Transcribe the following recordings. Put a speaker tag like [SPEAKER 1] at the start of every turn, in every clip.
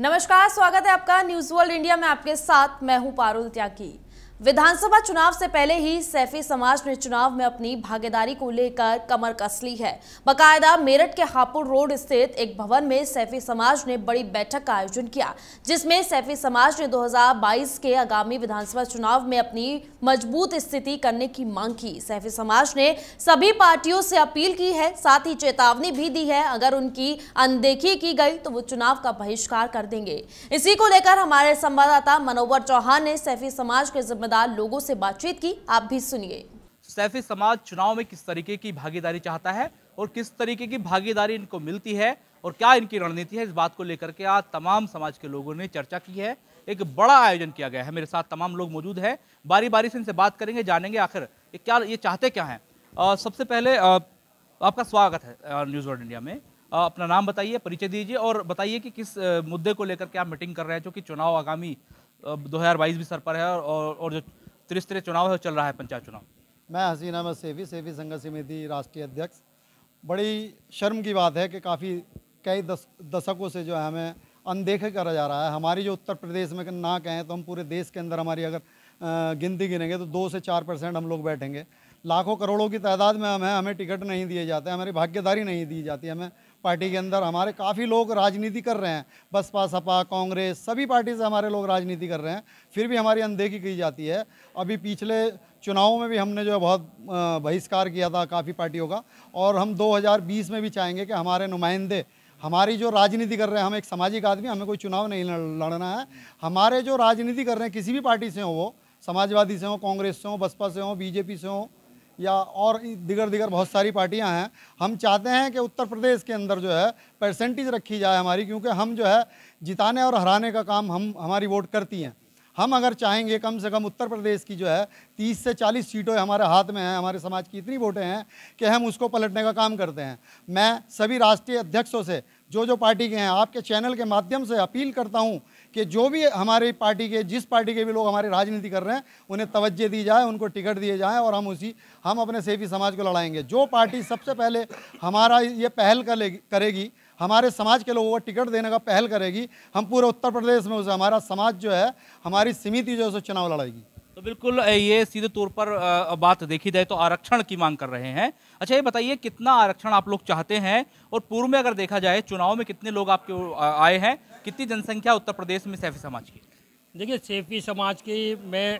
[SPEAKER 1] नमस्कार स्वागत है आपका न्यूज वर्ल्ड इंडिया में आपके साथ मैं हूं पारुल त्यागी विधानसभा चुनाव से पहले ही सैफी समाज ने चुनाव में अपनी भागीदारी को लेकर कमर कस ली है बकायदा मेरठ के हापुड़ रोड स्थित एक भवन में सैफी समाज ने बड़ी बैठक का आयोजन किया जिसमें सैफी समाज ने 2022 के आगामी विधानसभा चुनाव में अपनी मजबूत स्थिति करने की मांग की सैफी समाज ने सभी पार्टियों से अपील की है साथ ही चेतावनी भी दी है अगर उनकी अनदेखी की गई तो वो चुनाव का बहिष्कार कर देंगे इसी को लेकर हमारे संवाददाता मनोवर चौहान ने सैफी समाज के जिम्मेदार लोगों से बातचीत की आप भी सुनिए
[SPEAKER 2] सैफी समाज चुनाव में किस तरीके की भागीदारी चाहता है और किस तरीके की भागीदारी इनको मिलती है और क्या इनकी रणनीति है इस बात को लेकर के आज तमाम समाज के लोगों ने चर्चा की है एक बड़ा आयोजन किया गया है मेरे साथ तमाम लोग मौजूद हैं बारी बारी से इनसे बात करेंगे जानेंगे आखिर ये क्या ये चाहते क्या हैं सबसे पहले आ, आपका स्वागत है न्यूज़ वर्ल्ड इंडिया में आ, अपना नाम बताइए परिचय दीजिए और बताइए कि किस मुद्दे को लेकर के आप मीटिंग कर रहे हैं जो कि चुनाव आगामी दो हज़ार बाईस भी सर पर है और और जो त्रिस्तरीय चुनाव है चल रहा है पंचायत चुनाव
[SPEAKER 3] मैं हसीन अहमद सेवी सेवी संघर्ष समिति राष्ट्रीय अध्यक्ष बड़ी शर्म की बात है कि काफ़ी कई दस, दशकों से जो है हमें अनदेखे करा जा रहा है हमारी जो उत्तर प्रदेश में ना कहें तो हम पूरे देश के अंदर हमारी अगर गिनती गिनेंगे तो दो से चार परसेंट हम लोग बैठेंगे लाखों करोड़ों की तादाद में हम हैं हमें टिकट नहीं दिए जाते हमारी भाग्यदारी नहीं दी जाती हमें पार्टी के अंदर हमारे काफ़ी लोग राजनीति कर रहे हैं बसपा सपा कांग्रेस सभी पार्टी से हमारे लोग राजनीति कर रहे हैं फिर भी हमारी अनदेखी की जाती है अभी पिछले चुनावों में भी हमने जो है बहुत बहिष्कार किया था काफ़ी पार्टियों का और हम 2020 में भी चाहेंगे कि हमारे नुमाइंदे हमारी जो राजनीति कर रहे हैं हम एक सामाजिक आदमी हमें कोई चुनाव नहीं लड़ना है हमारे जो राजनीति कर रहे हैं किसी भी पार्टी से हो वो समाजवादी से हो कांग्रेस से हो बसपा से हो बीजेपी से हो या और दिगर दिगर बहुत सारी पार्टियां हैं हम चाहते हैं कि उत्तर प्रदेश के अंदर जो है परसेंटेज रखी जाए हमारी क्योंकि हम जो है जिताने और हराने का काम हम हमारी वोट करती हैं हम अगर चाहेंगे कम से कम उत्तर प्रदेश की जो है तीस से चालीस सीटें हमारे हाथ में हैं हमारे समाज की इतनी वोटें हैं कि हम उसको पलटने का काम करते हैं मैं सभी राष्ट्रीय अध्यक्षों से जो जो पार्टी के हैं आपके चैनल के माध्यम से अपील करता हूं कि जो भी हमारी पार्टी के जिस पार्टी के भी लोग हमारी राजनीति कर रहे हैं उन्हें तवज्जे दी जाए उनको टिकट दिए जाएँ और हम उसी हम अपने सेफी समाज को लड़ाएंगे जो पार्टी सबसे पहले हमारा ये पहल करेगी हमारे समाज के लोगों को टिकट देने का पहल करेगी हम पूरे उत्तर प्रदेश में उसे हमारा समाज जो है हमारी समिति जो है उसे चुनाव लड़ाएगी तो बिल्कुल ये
[SPEAKER 2] सीधे तौर पर बात देखी जाए तो आरक्षण की मांग कर रहे हैं अच्छा ये बताइए कितना आरक्षण आप लोग चाहते हैं और पूर्व में अगर देखा जाए चुनाव में कितने लोग आपके आए हैं कितनी जनसंख्या उत्तर प्रदेश में सैफी समाज की देखिए सैफी समाज की मैं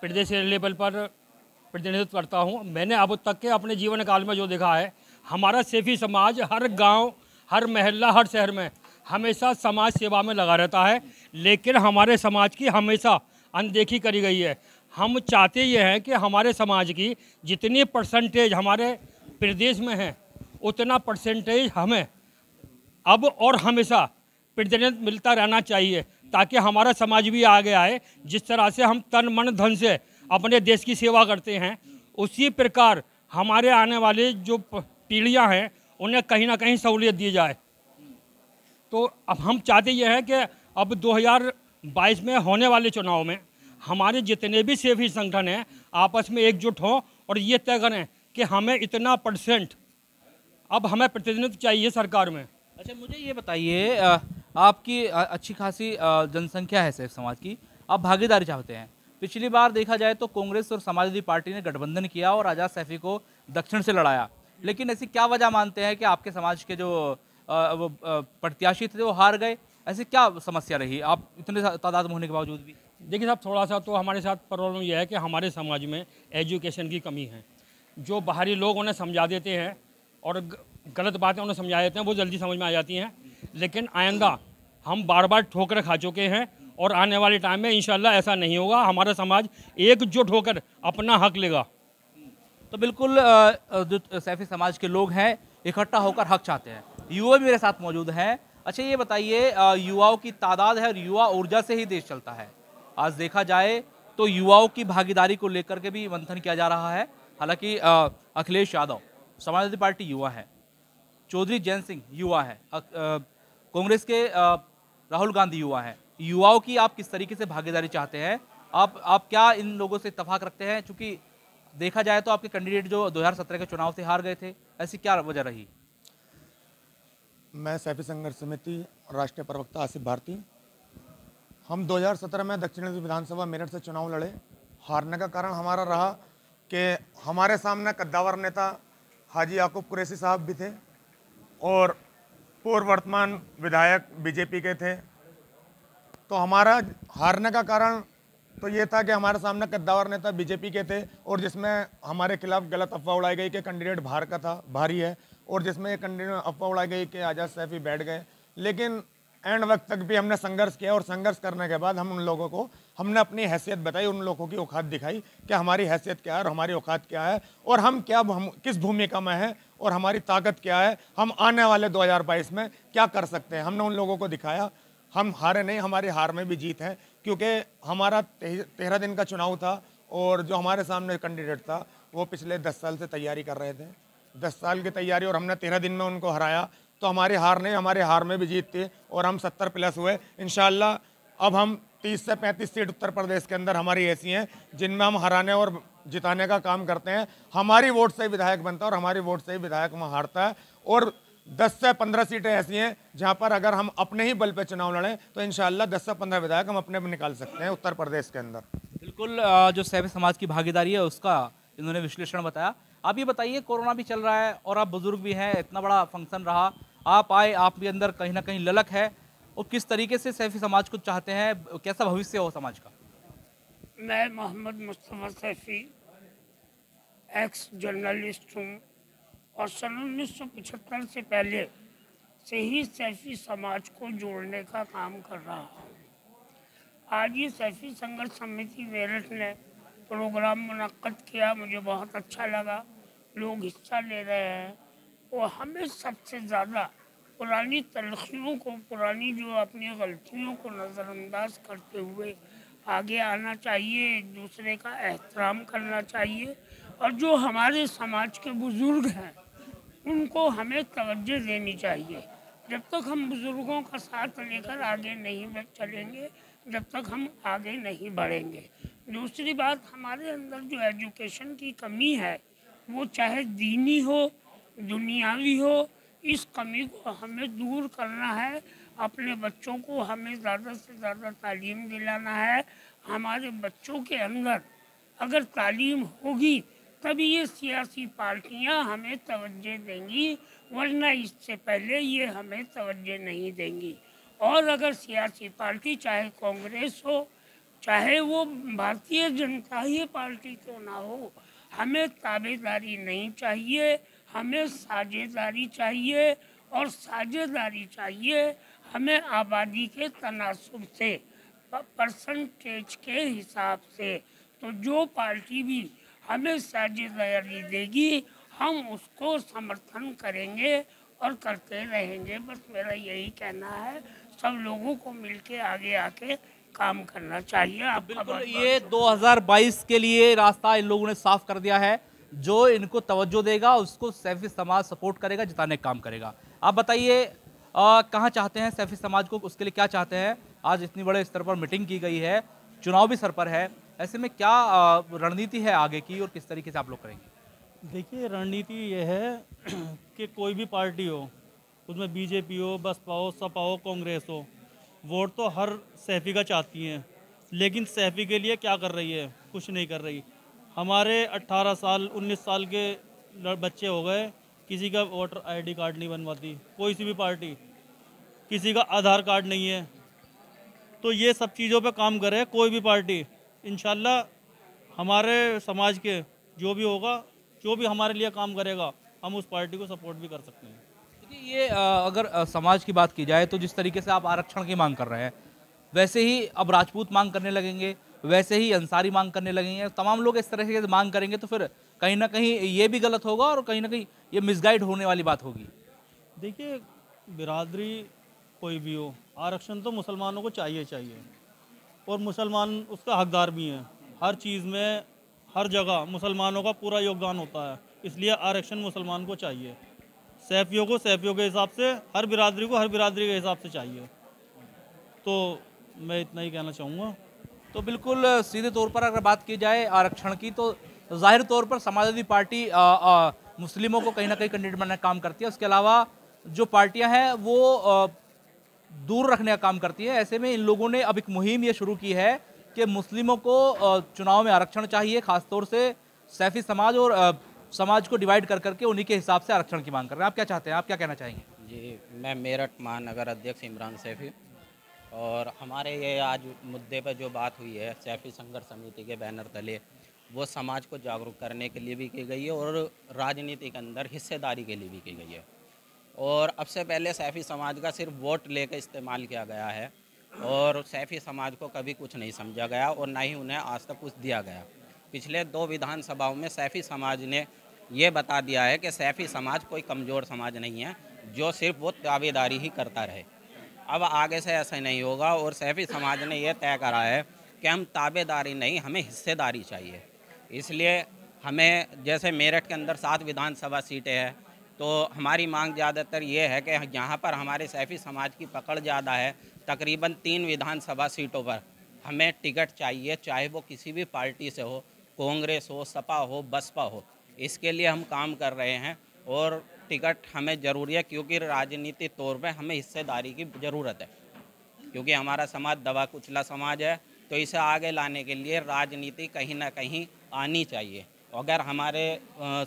[SPEAKER 2] प्रदेश लेवल
[SPEAKER 4] पर प्रतिनिधित्व करता हूँ मैंने अब तक के अपने जीवन काल में जो देखा है हमारा सेफी समाज हर गाँव हर महल्ला हर शहर में हमेशा समाज सेवा में लगा रहता है लेकिन हमारे समाज की हमेशा अनदेखी करी गई है हम चाहते ये हैं कि हमारे समाज की जितनी परसेंटेज हमारे प्रदेश में है उतना परसेंटेज हमें अब और हमेशा प्रतिनिधित्व मिलता रहना चाहिए ताकि हमारा समाज भी आगे आए जिस तरह से हम तन मन धन से अपने देश की सेवा करते हैं उसी प्रकार हमारे आने वाले जो पीढ़ियाँ हैं उन्हें कहीं ना कहीं सहूलियत दी जाए तो अब हम चाहते ये हैं कि अब 2022 में होने वाले चुनाव में हमारे जितने भी सेवी संगठन हैं आपस में एकजुट हों और ये तय करें कि हमें इतना परसेंट अब हमें प्रतिनिधित्व चाहिए सरकार में अच्छा
[SPEAKER 2] मुझे ये बताइए आपकी अच्छी खासी जनसंख्या है सेफ समाज की आप भागीदारी चाहते हैं पिछली बार देखा जाए तो कांग्रेस और समाजवादी पार्टी ने गठबंधन किया और आज़ाद सैफी को दक्षिण से लड़ाया लेकिन ऐसी क्या वजह मानते हैं कि आपके समाज के जो प्रत्याशी थे वो हार गए ऐसे क्या समस्या रही आप इतने तादाद में होने के बावजूद भी देखिए साहब थोड़ा सा तो हमारे साथ प्रॉब्लम यह है कि हमारे
[SPEAKER 4] समाज में एजुकेशन की कमी है जो बाहरी लोग उन्हें समझा देते हैं और गलत बातें उन्हें समझा देते हैं वो जल्दी समझ में आ जाती हैं लेकिन आइंदा हम बार बार ठोकर खा चुके हैं और आने वाले टाइम में इंशाल्लाह ऐसा नहीं होगा हमारा समाज एकजुट होकर
[SPEAKER 2] अपना हक लेगा तो बिल्कुल सैफी समाज के लोग हैं इकट्ठा होकर हक चाहते हैं युवा मेरे साथ मौजूद हैं अच्छा ये बताइए युवाओं की तादाद है और युवा ऊर्जा से ही देश चलता है आज देखा जाए तो युवाओं की भागीदारी को लेकर के भी मंथन किया जा रहा है हालांकि अखिलेश यादव समाजवादी पार्टी युवा है चौधरी जैन सिंह युवा है कांग्रेस के राहुल गांधी युवा हैं युवाओं की आप किस तरीके से भागीदारी चाहते हैं आप आप क्या इन लोगों से इतफाक रखते हैं क्योंकि देखा जाए तो आपके कैंडिडेट जो 2017 के चुनाव से हार गए थे ऐसी क्या वजह रही
[SPEAKER 1] मैं सैफी संघर्ष समिति राष्ट्रीय प्रवक्ता आसिफ भारती हम 2017 में दक्षिण विधानसभा मेरठ से चुनाव लड़े हारने का कारण हमारा रहा कि हमारे सामने कद्दावर नेता हाजी याकूब कुरैसी साहब भी थे और पूर्व वर्तमान विधायक बीजेपी के थे तो हमारा हारने का कारण तो ये था कि हमारे सामने कद्दावर नेता बीजेपी के थे और जिसमें हमारे खिलाफ गलत अफवाह उड़ाई गई कि कैंडिडेट बाहर का था भारी है और जिसमें कंटिन्यू अफवाह उड़ाई गई कि आजाद सैफी बैठ गए लेकिन एंड वक्त तक भी हमने संघर्ष किया और संघर्ष करने के बाद हम उन लोगों को हमने अपनी हैसियत बताई उन लोगों की औकात दिखाई कि हमारी हैसियत क्या है और हमारी औकात क्या है और हम क्या हम किस भूमिका में हैं और हमारी ताकत क्या है हम आने वाले 2022 में क्या कर सकते हैं हमने उन लोगों को दिखाया हम हारे नहीं हमारी हार में भी जीत है क्योंकि हमारा तेरह दिन का चुनाव था और जो हमारे सामने कैंडिडेट था वो पिछले दस साल से तैयारी कर रहे थे दस साल की तैयारी और हमने तेरह दिन में उनको हराया तो हमारी हार नहीं हमारे हार में भी जीत थी और हम सत्तर प्लस हुए इन अब हम तीस से पैंतीस सीट उत्तर प्रदेश के अंदर हमारी ऐसी हैं जिनमें हम हराने और जिताने का काम करते हैं हमारी वोट से ही विधायक बनता है और हमारी वोट से ही विधायक वहाँ हारता है और 10 से 15 सीटें ऐसी हैं जहाँ पर अगर हम अपने ही बल पर चुनाव लड़ें तो इन 10 से 15 विधायक हम अपने निकाल सकते हैं उत्तर प्रदेश के अंदर
[SPEAKER 2] बिल्कुल जो सैव समाज की भागीदारी है उसका इन्होंने विश्लेषण बताया आप ये बताइए कोरोना भी चल रहा है और आप बुज़ुर्ग भी हैं इतना बड़ा फंक्शन रहा आप आए आपके अंदर कहीं ना कहीं ललक है और किस तरीके से सैफी समाज को चाहते हैं कैसा भविष्य हो समाज का
[SPEAKER 5] मैं मोहम्मद मुस्तफ़ा सैफी एक्स जर्नलिस्ट हूँ और सन उन्नीस से पहले से ही सैफी समाज को जोड़ने का काम कर रहा हूँ आज ये सैफी संघर्ष समिति मेरठ ने प्रोग्राम मुनद किया मुझे बहुत अच्छा लगा लोग हिस्सा ले रहे हैं वो हमें सबसे ज़्यादा पुरानी तलखियों को पुरानी जो अपनी गलतियों को नज़रअंदाज करते हुए आगे आना चाहिए एक दूसरे का एहतराम करना चाहिए और जो हमारे समाज के बुज़ुर्ग हैं उनको हमें तवज्जो देनी चाहिए जब तक हम बुज़ुर्गों का साथ लेकर आगे नहीं चलेंगे जब तक हम आगे नहीं बढ़ेंगे दूसरी बात हमारे अंदर जो एजुकेशन की कमी है वो चाहे दीनी हो दुनियावी हो इस कमी को हमें दूर करना है अपने बच्चों को हमें ज़्यादा से ज़्यादा तालीम दिलाना है हमारे बच्चों के अंदर अगर तालीम होगी तभी ये सियासी पार्टियां हमें तवज्जो देंगी वरना इससे पहले ये हमें तवज्जो नहीं देंगी और अगर सियासी पार्टी चाहे कांग्रेस हो चाहे वो भारतीय जनता ही पार्टी क्यों ना हो हमें ताबेदारी नहीं चाहिए हमें साझेदारी चाहिए और साझेदारी चाहिए हमें आबादी के तनासब से परसेंटेज के हिसाब से तो जो पार्टी भी हमें साझेदारी देगी हम उसको समर्थन करेंगे और करते रहेंगे बस मेरा यही कहना है सब लोगों को मिलके आगे आके काम करना चाहिए आप बिल्कुल ये
[SPEAKER 2] 2022 के लिए रास्ता इन लोगों ने साफ कर दिया है जो इनको तवज्जो देगा उसको सैफी समाज सपोर्ट करेगा जिताने काम करेगा आप बताइए कहाँ चाहते हैं सैफी समाज को उसके लिए क्या चाहते हैं आज इतनी बड़े स्तर पर मीटिंग की गई है चुनाव भी सर पर है ऐसे में क्या रणनीति है आगे की और किस तरीके से आप लोग करेंगे देखिए रणनीति ये है कि कोई भी
[SPEAKER 6] पार्टी हो उसमें बीजेपी हो बसपा हो सपा हो कांग्रेस हो वोट तो हर का चाहती हैं लेकिन सहफी के लिए क्या कर रही है कुछ नहीं कर रही हमारे 18 साल 19 साल के बच्चे हो गए किसी का वोटर आईडी कार्ड नहीं बनवाती कोई सी भी पार्टी किसी का आधार कार्ड नहीं है तो ये सब चीज़ों पे काम करे कोई भी पार्टी इन हमारे समाज के जो भी होगा जो भी हमारे लिए काम करेगा हम उस पार्टी को सपोर्ट भी कर सकते हैं
[SPEAKER 2] ये अगर समाज की बात की जाए तो जिस तरीके से आप आरक्षण की मांग कर रहे हैं वैसे ही अब राजपूत मांग करने लगेंगे वैसे ही अंसारी मांग करने लगेंगे तमाम लोग इस तरह से मांग करेंगे तो फिर कहीं ना कहीं ये भी गलत होगा और कहीं ना कहीं ये मिसगाइड होने वाली बात होगी देखिए बिरादरी कोई भी हो आरक्षण
[SPEAKER 6] तो मुसलमानों को चाहिए चाहिए और मुसलमान उसका हकदार भी हैं हर चीज़ में हर जगह मुसलमानों का पूरा योगदान होता है इसलिए आरक्षण मुसलमान को चाहिए सैफियों को सैफियों के हिसाब से हर बिरादरी को हर बिरादरी के हिसाब से चाहिए तो
[SPEAKER 2] मैं इतना ही कहना चाहूँगा तो बिल्कुल सीधे तौर पर अगर बात की जाए आरक्षण की तो जाहिर तौर पर समाजवादी पार्टी आ, आ, मुस्लिमों को कहीं ना कहीं कैंडिडेट बनाने का काम करती है उसके अलावा जो पार्टियां हैं वो आ, दूर रखने का काम करती है ऐसे में इन लोगों ने अब एक मुहिम ये शुरू की है कि मुस्लिमों को चुनाव में आरक्षण चाहिए खासतौर से सैफी समाज और समाज को डिवाइड कर करके उन्हीं के हिसाब से आरक्षण की मांग कर रहे हैं आप क्या चाहते हैं आप क्या कहना चाहेंगे
[SPEAKER 7] जी मैं मेरठ महानगर अध्यक्ष इमरान सैफी और हमारे ये आज मुद्दे पर जो बात हुई है सैफी संघर्ष समिति के बैनर तले वो समाज को जागरूक करने के लिए भी की गई है और राजनीति के अंदर हिस्सेदारी के लिए भी की गई है और अब से पहले सैफी समाज का सिर्फ वोट लेकर इस्तेमाल किया गया है और सैफी समाज को कभी कुछ नहीं समझा गया और ना ही उन्हें आज तक कुछ दिया गया पिछले दो विधानसभाओं में सैफी समाज ने ये बता दिया है कि सैफ़ी समाज कोई कमज़ोर समाज नहीं है जो सिर्फ वो दावेदारी ही करता रहे अब आगे से ऐसा नहीं होगा और सैफ़ी समाज ने यह तय करा है कि हम ताबेदारी नहीं हमें हिस्सेदारी चाहिए इसलिए हमें जैसे मेरठ के अंदर सात विधानसभा सीटें हैं तो हमारी मांग ज़्यादातर ये है कि यहाँ पर हमारे सैफ़ी समाज की पकड़ ज़्यादा है तकरीबन तीन विधानसभा सीटों पर हमें टिकट चाहिए चाहे वो किसी भी पार्टी से हो कांग्रेस हो सपा हो बसपा हो इसके लिए हम काम कर रहे हैं और टिकट हमें ज़रूरी है क्योंकि राजनीति तौर पर हमें हिस्सेदारी की ज़रूरत है क्योंकि हमारा समाज दबा कुचला समाज है तो इसे आगे लाने के लिए राजनीति कहीं ना कहीं आनी चाहिए अगर हमारे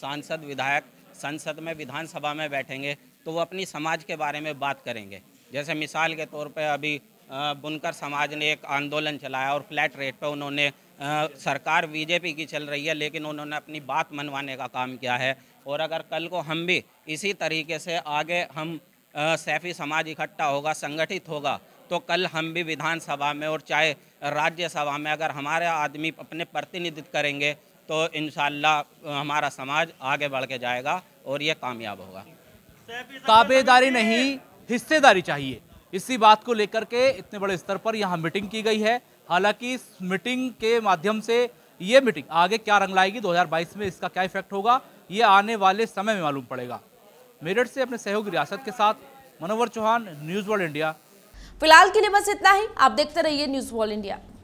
[SPEAKER 7] सांसद विधायक संसद में विधानसभा में बैठेंगे तो वो अपनी समाज के बारे में बात करेंगे जैसे मिसाल के तौर पर अभी बुनकर समाज ने एक आंदोलन चलाया और फ्लैट रेट पर उन्होंने आ, सरकार बीजेपी की चल रही है लेकिन उन्होंने अपनी बात मनवाने का काम किया है और अगर कल को हम भी इसी तरीके से आगे हम आ, सैफी समाज इकट्ठा होगा संगठित होगा तो कल हम भी विधानसभा में और चाहे राज्यसभा में अगर हमारे आदमी अपने प्रतिनिधित्व करेंगे तो इन हमारा समाज आगे बढ़ के जाएगा और ये कामयाब होगा
[SPEAKER 2] ताबेदारी नहीं हिस्सेदारी चाहिए इसी बात को लेकर के इतने बड़े स्तर पर यहाँ मीटिंग की गई है हालांकि इस मीटिंग के माध्यम से ये मीटिंग आगे क्या रंग लाएगी 2022 में इसका क्या इफेक्ट होगा ये आने वाले समय में मालूम पड़ेगा मेरठ से अपने सहयोगी रियासत के साथ Manowar Chauhan news world India
[SPEAKER 1] फिलहाल के लिए बस इतना ही आप देखते रहिए न्यूज़ वर्ल्ड इंडिया